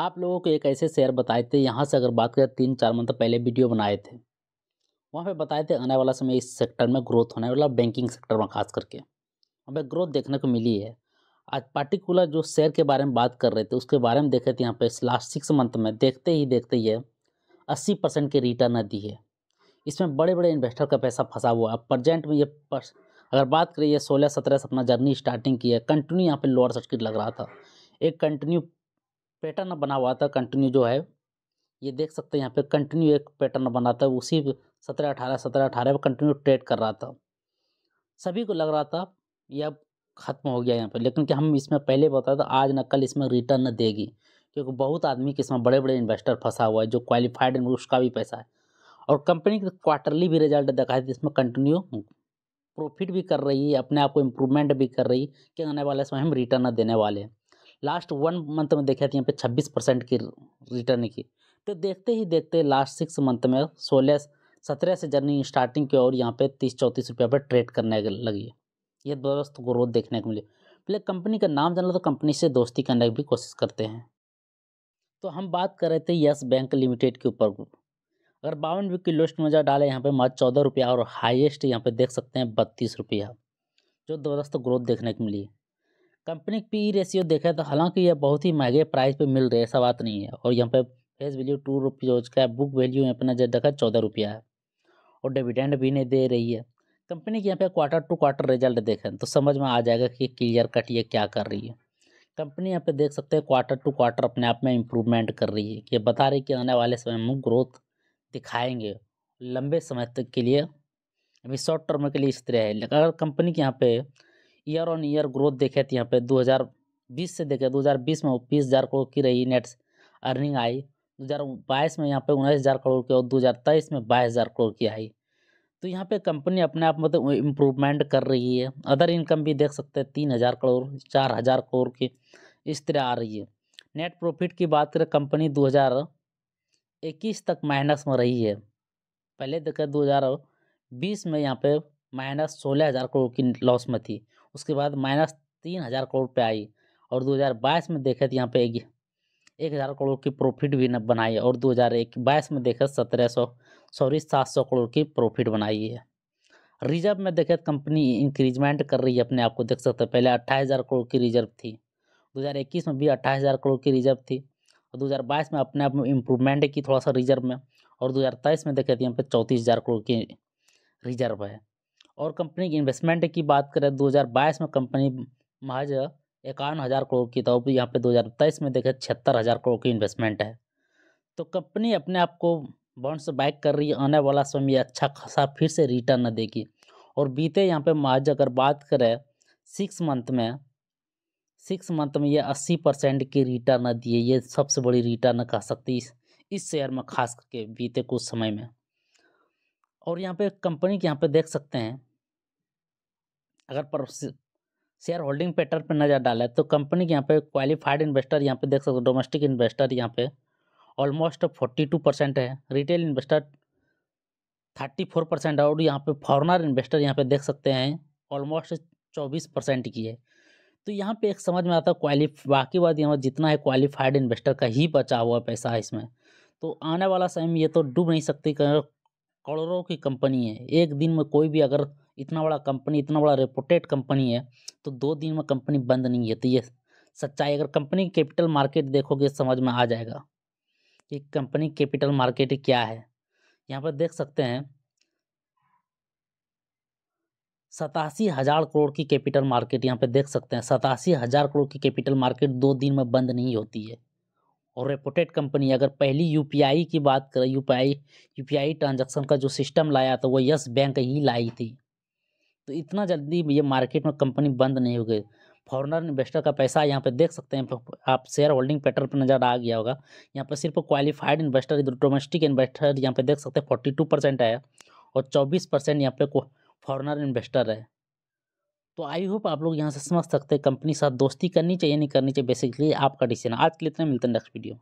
आप लोगों को एक ऐसे शेयर बताए थे यहाँ से अगर बात करें तीन चार मंथ पहले वीडियो बनाए थे वहाँ पे बताए थे आने वाला समय इस सेक्टर में ग्रोथ होने वाला बैंकिंग सेक्टर में खास करके वहाँ पर ग्रोथ देखने को मिली है आज पार्टिकुलर जो शेयर के बारे में बात कर रहे थे उसके बारे में देखे थे यहाँ पे लास्ट सिक्स मंथ में देखते ही देखते ही अस्सी परसेंट के रिटर्न दी है इसमें बड़े बड़े इन्वेस्टर का पैसा फंसा हुआ है प्रजेंट में ये पर, अगर बात करिए सोलह सत्रह से अपना जर्नी स्टार्टिंग की है कंटिन्यू यहाँ पे लोअर सर्किट लग रहा था एक कंटिन्यू पैटर्न बना हुआ था कंटिन्यू जो है ये देख सकते हैं यहाँ पे कंटिन्यू एक पैटर्न बना था उसी सत्रह अठारह सत्रह अठारह में कंटिन्यू ट्रेड कर रहा था सभी को लग रहा था ये अब ख़त्म हो गया यहाँ पर लेकिन कि हम इसमें पहले बताया था आज ना कल इसमें रिटर्न न देगी क्योंकि बहुत आदमी के इसमें बड़े बड़े इन्वेस्टर फंसा हुआ है जो क्वालिफाइड है उसका भी पैसा है और कंपनी के क्वार्टरली भी रिजल्ट देखा है इसमें कंटिन्यू प्रॉफिट भी कर रही है अपने आप को इम्प्रूवमेंट भी कर रही है कि आने वाले समय हम रिटर्न देने वाले हैं लास्ट वन मंथ में देखा था तो यहाँ पे छब्बीस परसेंट की रिटर्न की तो देखते ही देखते लास्ट सिक्स मंथ में सोलह सत्रह से जर्नी स्टार्टिंग की और यहाँ पे तीस चौंतीस रुपये पर ट्रेड करने लगी है ये दोस्त ग्रोथ देखने को मिली पहले कंपनी का नाम जाना तो कंपनी से दोस्ती करने की भी कोशिश करते हैं तो हम बात कर रहे थे यस बैंक लिमिटेड के ऊपर अगर बावन वीक की लोस्ट मजा डाले यहाँ पे मात्र चौदह रुपया और हाईएस्ट यहाँ पे देख सकते हैं बत्तीस रुपया जो दोस्त ग्रोथ देखने को मिली है कंपनी पी ई रेशियो देखें तो हालांकि यह बहुत ही महंगे प्राइस पे मिल रहे ऐसा बात नहीं है और यहाँ पे फेस वैल्यू टू रुपीज़ का बुक वैल्यू यहाँ पे नजर देखा चौदह रुपया है और डिविडेंड भी नहीं दे रही है कंपनी के यहाँ पे क्वार्टर टू क्वार्टर रिजल्ट देखें तो समझ में आ जाएगा कि क्लियर कट ये क्या कर रही है कंपनी यहाँ पे देख सकते हैं क्वार्टर टू क्वार्टर अपने आप में इम्प्रूवमेंट कर रही है ये बता रही कि आने वाले समय में ग्रोथ दिखाएंगे लंबे समय तक के लिए अभी शॉर्ट टर्म के लिए इस तरह है अगर कंपनी के यहाँ पे ईयर ऑन ईयर ग्रोथ देखे थे यहाँ पे 2020 से देखे 2020 में बीस हज़ार करोड़ की रही नेट अर्निंग आई 2022 में यहाँ पे उन्नीस हज़ार करोड़ की और 2023 में बाईस हज़ार करोड़ की आई तो यहाँ पे कंपनी अपने आप मतलब इम्प्रूवमेंट कर रही है अदर इनकम भी देख सकते हैं तीन हज़ार करोड़ चार हज़ार करोड़ की इस तरह आ रही है नेट प्रॉफिट की बात करें कंपनी दो हज़ार इक्कीस तक माइनस में रही है पहले देखें दो हज़ार बीस में यहाँ पे माइनस सोलह हज़ार करोड़ की लॉस में थी उसके बाद माइनस तीन हज़ार करोड़ पे आई और 2022 में देखे तो यहाँ पे एक, एक हज़ार करोड़ की प्रॉफिट भी न बनाई और 2022 में देखे तो सत्रह सौ सॉरी सात सौ करोड़ की प्रॉफिट बनाई है रिजर्व में देखे तो कंपनी इंक्रीजमेंट कर रही है अपने आप को देख सकते हैं पहले अट्ठाईस हज़ार करोड़ की रिजर्व थी 2021 में भी अट्ठाईस हज़ार करोड़ की रिजर्व थी और 2022 में अपने आप में इम्प्रूवमेंट की थोड़ा सा रिजर्व में और 2023 में देखे थे तो यहाँ पे चौंतीस हज़ार करोड़ की रिजर्व है और कंपनी की इन्वेस्टमेंट की बात करें 2022 में कंपनी महज इक्यावन हज़ार करोड़ की था यहाँ पे 2023 में देखें छिहत्तर हज़ार करोड़ की इन्वेस्टमेंट है तो कंपनी अपने आप को बॉन्ड्स बैक बाइक कर रही है आने वाला समय अच्छा खासा फिर से रिटर्न देगी और बीते यहाँ पे महज अगर बात करें सिक्स मंथ में सिक्स मंथ में ये अस्सी परसेंट की रिटर्न दिए ये सबसे बड़ी रिटर्न कह सकती इस, इस शेयर में खास करके बीते कुछ समय में और यहाँ पे कंपनी के यहाँ पे देख सकते हैं अगर पर शेयर होल्डिंग पैटर्न पर नज़र डाले तो कंपनी के यहाँ पे क्वालिफाइड इन्वेस्टर यहाँ पे देख सकते हो डोमेस्टिक इन्वेस्टर यहाँ पे ऑलमोस्ट फोर्टी टू परसेंट है retail investor thirty four percent और यहाँ पे फॉरनर इन्वेस्टर यहाँ पे देख सकते हैं ऑलमोस्ट चौबीस परसेंट की है तो यहाँ पे एक समझ में आता है क्वालिफ बाकी बात यहाँ जितना है क्वालिफाइड इन्वेस्टर का ही बचा हुआ पैसा है इसमें तो आने वाला समय में ये तो डूब नहीं सकती करोड़ों की कंपनी है एक दिन में कोई भी अगर इतना बड़ा कंपनी इतना बड़ा रेपुटेड कंपनी है तो दो दिन में कंपनी बंद नहीं है तो ये सच्चाई अगर कंपनी कैपिटल मार्केट देखोगे समझ में आ जाएगा कि कंपनी कैपिटल मार्केट क्या है यहाँ पर देख सकते हैं सतासी हज़ार करोड़ की कैपिटल मार्केट यहाँ पे देख सकते हैं सतासी हज़ार करोड़ की कैपिटल मार्केट दो दिन में बंद नहीं होती है और रेपोटेड कंपनी अगर पहली यूपीआई की बात करें यूपीआई यूपीआई ट्रांजैक्शन का जो सिस्टम लाया था वो यस बैंक ही लाई थी तो इतना जल्दी ये मार्केट में कंपनी बंद नहीं हो गई फॉरनर इन्वेस्टर का पैसा यहाँ पे देख सकते हैं आप शेयर होल्डिंग पैटर्न पर नज़र आ गया होगा यहाँ पे सिर्फ क्वालिफाइड इन्वेस्टर इधर डोमेस्टिक इन्वेस्टर यहाँ पे देख सकते हैं फोर्टी टू परसेंट आया और चौबीस परसेंट यहाँ पे फॉरनर इन्वेस्टर है तो आई होप आप लोग यहाँ से समझ सकते हैं कंपनी साथ दोस्ती करनी चाहिए नहीं करनी चाहिए बेसिकली आपका डिसीजन आज के लिए इतना मिलता है नेक्स्ट वीडियो